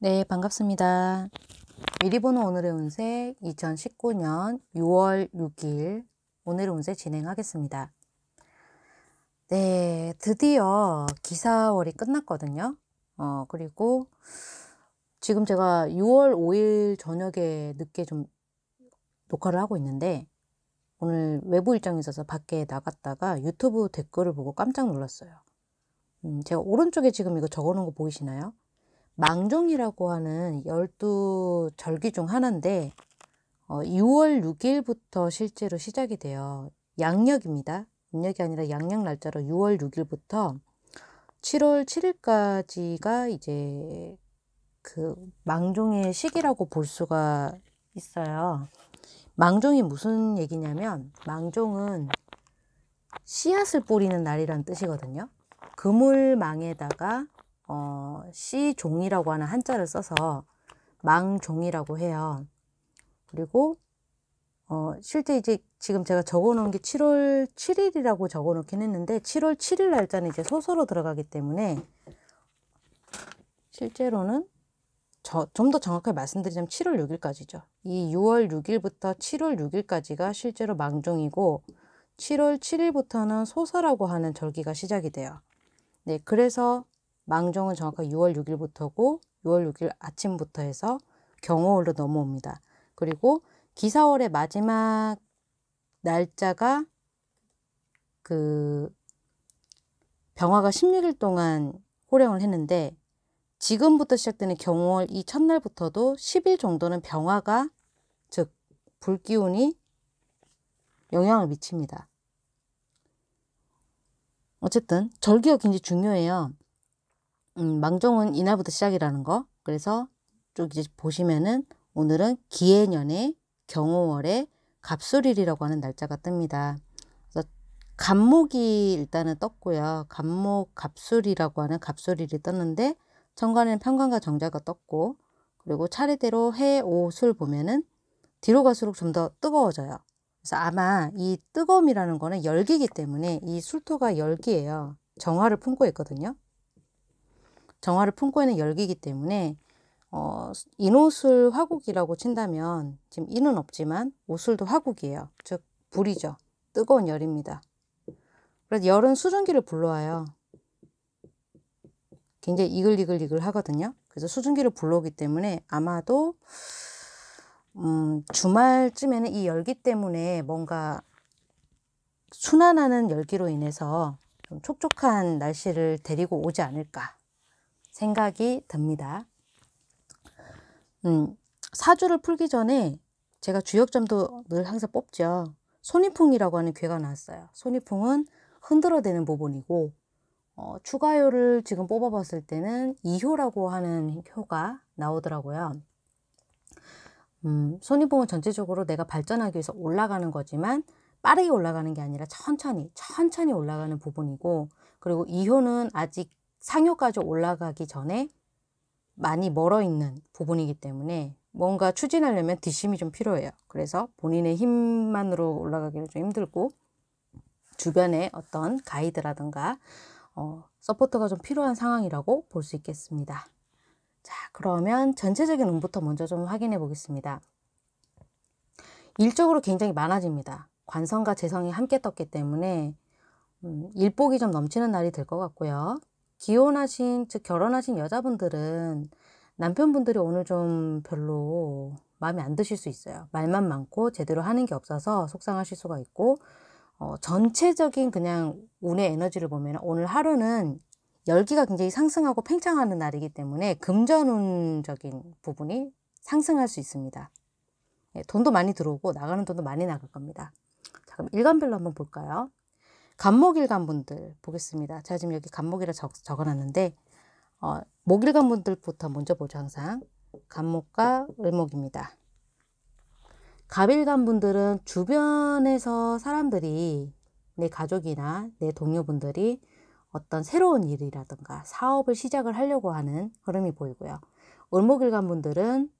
네, 반갑습니다. 미리 보는 오늘의 운세 2019년 6월 6일 오늘의 운세 진행하겠습니다. 네, 드디어 기사월이 끝났거든요. 어, 그리고 지금 제가 6월 5일 저녁에 늦게 좀 녹화를 하고 있는데 오늘 외부 일정이 있어서 밖에 나갔다가 유튜브 댓글을 보고 깜짝 놀랐어요. 음, 제가 오른쪽에 지금 이거 적어놓은 거 보이시나요? 망종이라고 하는 열두 절기 중 하나인데 어, 2월 6일부터 실제로 시작이 돼요. 양력입니다. 음력이 아니라 양력 날짜로 6월 6일부터 7월 7일까지가 이제 그 망종의 시기라고 볼 수가 있어요. 망종이 무슨 얘기냐면 망종은 씨앗을 뿌리는 날이란 뜻이거든요. 그물망에다가 어, 씨종이라고 하는 한자를 써서 망종이라고 해요. 그리고 어, 실제 이제 지금 제가 적어놓은 게 7월 7일이라고 적어놓긴 했는데 7월 7일 날짜는 이제 소서로 들어가기 때문에 실제로는 좀 더 정확하게 말씀드리자면 7월 6일까지죠. 이 6월 6일부터 7월 6일까지가 실제로 망종이고 7월 7일부터는 소서라고 하는 절기가 시작이 돼요. 네, 그래서 망종은 정확하게 6월 6일부터고 6월 6일 아침부터 해서 경호월로 넘어옵니다. 그리고 기사월의 마지막 날짜가 그 병화가 16일 동안 호령을 했는데 지금부터 시작되는 경월 호이 첫날부터도 10일 정도는 병화가 즉 불기운이 영향을 미칩니다. 어쨌든 절기가 굉장히 중요해요. 음, 망종은 이날부터 시작이라는 거. 그래서 쭉 이제 보시면은 오늘은 기해년의 경호월의 갑술일이라고 하는 날짜가 뜹니다. 그래서 갑목이 일단은 떴고요. 갑목 갑술이라고 하는 갑술일이 떴는데 천간에는 편간과 정자가 떴고 그리고 차례대로 해, 오, 술 보면은 뒤로 갈수록 좀 더 뜨거워져요. 그래서 아마 이 뜨거움이라는 거는 열기이기 때문에 이 술토가 열기예요. 정화를 품고 있거든요. 정화를 품고 있는 열기이기 때문에 어, 인오술 화국이라고 친다면 지금 인은 없지만 오술도 화국이에요. 즉 불이죠. 뜨거운 열입니다. 그래서 열은 수증기를 불러와요. 굉장히 이글이글이글 하거든요. 그래서 수증기를 불러오기 때문에 아마도 음, 주말쯤에는 이 열기 때문에 뭔가 순환하는 열기로 인해서 좀 촉촉한 날씨를 데리고 오지 않을까 생각이 듭니다. 음, 사주를 풀기 전에 제가 주역점도 늘 항상 뽑죠. 손이풍이라고 하는 괴가 나왔어요. 손이풍은 흔들어대는 부분이고 어, 추가효를 지금 뽑아봤을 때는 이효라고 하는 효가 나오더라고요. 음, 손이봉은 전체적으로 내가 발전하기 위해서 올라가는 거지만 빠르게 올라가는 게 아니라 천천히 천천히 올라가는 부분이고 그리고 이효는 아직 상류까지 올라가기 전에 많이 멀어 있는 부분이기 때문에 뭔가 추진하려면 뒷심이 좀 필요해요. 그래서 본인의 힘만으로 올라가기는 좀 힘들고 주변에 어떤 가이드라든가 어, 서포터가 좀 필요한 상황이라고 볼 수 있겠습니다. 자, 그러면 전체적인 운부터 먼저 좀 확인해 보겠습니다. 일적으로 굉장히 많아집니다. 관성과 재성이 함께 떴기 때문에 음, 일복이 좀 넘치는 날이 될 것 같고요. 기혼하신, 즉 결혼하신 여자분들은 남편분들이 오늘 좀 별로 마음에 안 드실 수 있어요. 말만 많고 제대로 하는 게 없어서 속상하실 수가 있고, 어, 전체적인 그냥 운의 에너지를 보면 오늘 하루는 열기가 굉장히 상승하고 팽창하는 날이기 때문에 금전운적인 부분이 상승할 수 있습니다. 예, 돈도 많이 들어오고 나가는 돈도 많이 나갈 겁니다. 자, 그럼 일관별로 한번 볼까요? 간목일간 분들 보겠습니다. 제가 지금 여기 간목이라 적, 적어놨는데 어, 목일간 분들부터 먼저 보죠 항상 간목과 을목입니다. 갑일간 분들은 주변에서 사람들이 내 가족이나 내 동료분들이 어떤 새로운 일이라든가 사업을 시작을 하려고 하는 흐름이 보이고요. 을목일간 분들은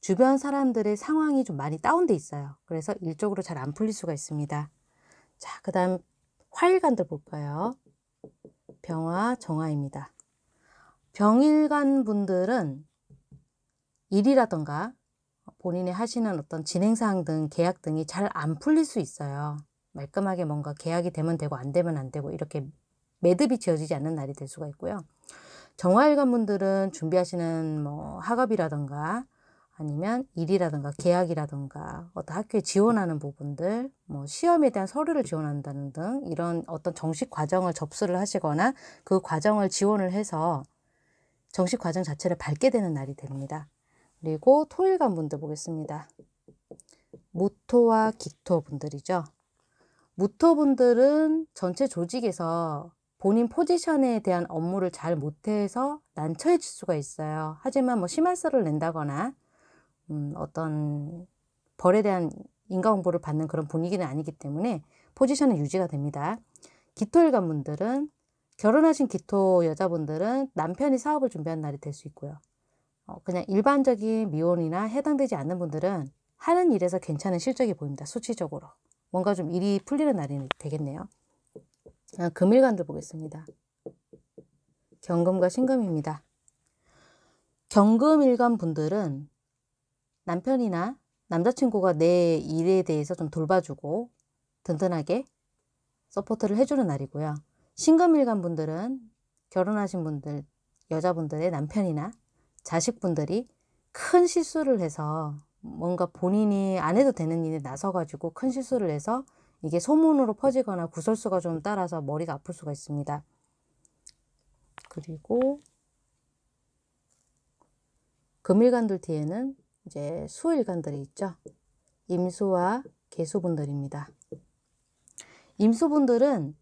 주변 사람들의 상황이 좀 많이 다운돼 있어요. 그래서 일적으로 잘 안 풀릴 수가 있습니다. 자, 그 다음 화일간들 볼까요? 병화, 정화입니다. 병일간 분들은 일이라던가 본인이 하시는 어떤 진행사항 등 계약 등이 잘 안 풀릴 수 있어요. 말끔하게 뭔가 계약이 되면 되고 안 되면 안 되고 이렇게 매듭이 지어지지 않는 날이 될 수가 있고요. 정화일간 분들은 준비하시는 뭐 학업이라던가 아니면 일이라든가 계약이라든가 어떤 학교에 지원하는 부분들, 뭐 시험에 대한 서류를 지원한다는 등 이런 어떤 정식 과정을 접수를 하시거나 그 과정을 지원을 해서 정식 과정 자체를 밟게 되는 날이 됩니다. 그리고 토일간 분들 보겠습니다. 무토와 기토 분들이죠. 무토 분들은 전체 조직에서 본인 포지션에 대한 업무를 잘 못해서 난처해질 수가 있어요. 하지만 뭐 심할서를 낸다거나 음, 어떤 벌에 대한 인과 홍보를 받는 그런 분위기는 아니기 때문에 포지션은 유지가 됩니다. 기토일관분들은 결혼하신 기토 여자분들은 남편이 사업을 준비한 날이 될 수 있고요. 어, 그냥 일반적인 미혼이나 해당되지 않는 분들은 하는 일에서 괜찮은 실적이 보입니다. 수치적으로. 뭔가 좀 일이 풀리는 날이 되겠네요. 아, 금일간들 보겠습니다. 경금과 신금입니다. 경금일간 분들은 남편이나 남자친구가 내 일에 대해서 좀 돌봐주고 든든하게 서포트를 해주는 날이고요. 신금일간 분들은 결혼하신 분들, 여자분들의 남편이나 자식분들이 큰 실수를 해서 뭔가 본인이 안 해도 되는 일에 나서가지고 큰 실수를 해서 이게 소문으로 퍼지거나 구설수가 좀 따라서 머리가 아플 수가 있습니다. 그리고 금일간둘 뒤에는 이제 수일간들이 있죠. 임수와 개수분들입니다. 임수분들은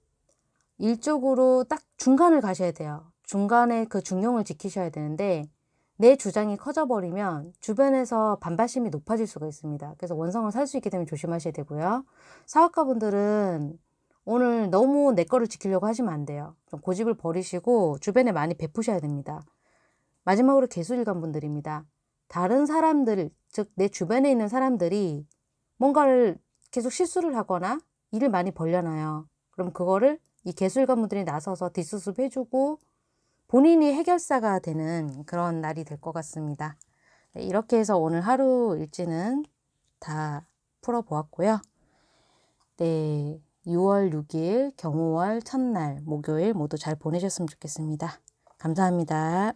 일적으로 딱 중간을 가셔야 돼요. 중간에 그 중용을 지키셔야 되는데 내 주장이 커져버리면 주변에서 반발심이 높아질 수가 있습니다. 그래서 원성을 살 수있게 되면 조심하셔야 되고요. 사업가분들은 오늘 너무 내 거를 지키려고 하시면 안 돼요. 좀 고집을 버리시고 주변에 많이 베푸셔야 됩니다. 마지막으로 개수일간 분들입니다. 다른 사람들, 즉 내 주변에 있는 사람들이 뭔가를 계속 실수를 하거나 일을 많이 벌려놔요. 그럼 그거를 이 개술 가문들이 나서서 뒷수습 해주고 본인이 해결사가 되는 그런 날이 될 것 같습니다. 네, 이렇게 해서 오늘 하루 일지는 다 풀어보았고요. 네, 6월 6일 경호월 첫날 목요일 모두 잘 보내셨으면 좋겠습니다. 감사합니다.